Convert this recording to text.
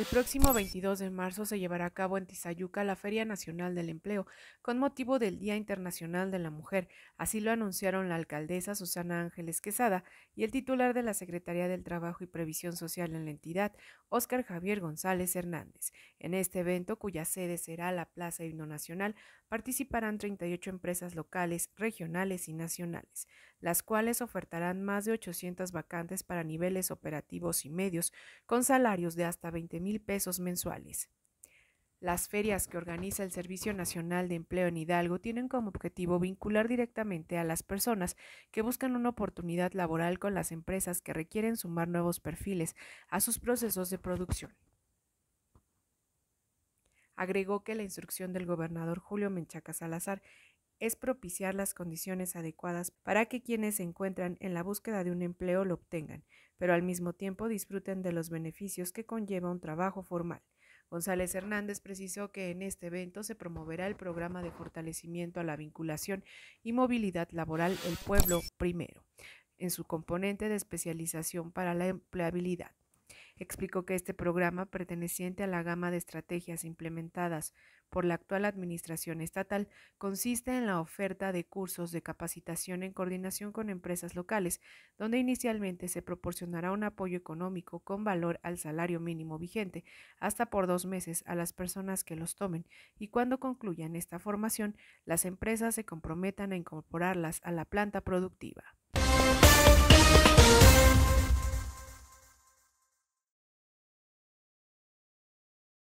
El próximo 22 de marzo se llevará a cabo en Tizayuca la Feria Nacional del Empleo, con motivo del Día Internacional de la Mujer. Así lo anunciaron la alcaldesa Susana Ángeles Quesada y el titular de la Secretaría del Trabajo y Previsión Social en la entidad, Óscar Javier González Hernández. En este evento, cuya sede será la Plaza Himno Nacional, participarán 38 empresas locales, regionales y nacionales las cuales ofertarán más de 800 vacantes para niveles operativos y medios, con salarios de hasta 20 mil pesos mensuales. Las ferias que organiza el Servicio Nacional de Empleo en Hidalgo tienen como objetivo vincular directamente a las personas que buscan una oportunidad laboral con las empresas que requieren sumar nuevos perfiles a sus procesos de producción. Agregó que la instrucción del gobernador Julio Menchaca Salazar es propiciar las condiciones adecuadas para que quienes se encuentran en la búsqueda de un empleo lo obtengan, pero al mismo tiempo disfruten de los beneficios que conlleva un trabajo formal. González Hernández precisó que en este evento se promoverá el programa de fortalecimiento a la vinculación y movilidad laboral El Pueblo Primero, en su componente de especialización para la empleabilidad explicó que este programa, perteneciente a la gama de estrategias implementadas por la actual Administración Estatal, consiste en la oferta de cursos de capacitación en coordinación con empresas locales, donde inicialmente se proporcionará un apoyo económico con valor al salario mínimo vigente, hasta por dos meses a las personas que los tomen, y cuando concluyan esta formación, las empresas se comprometan a incorporarlas a la planta productiva.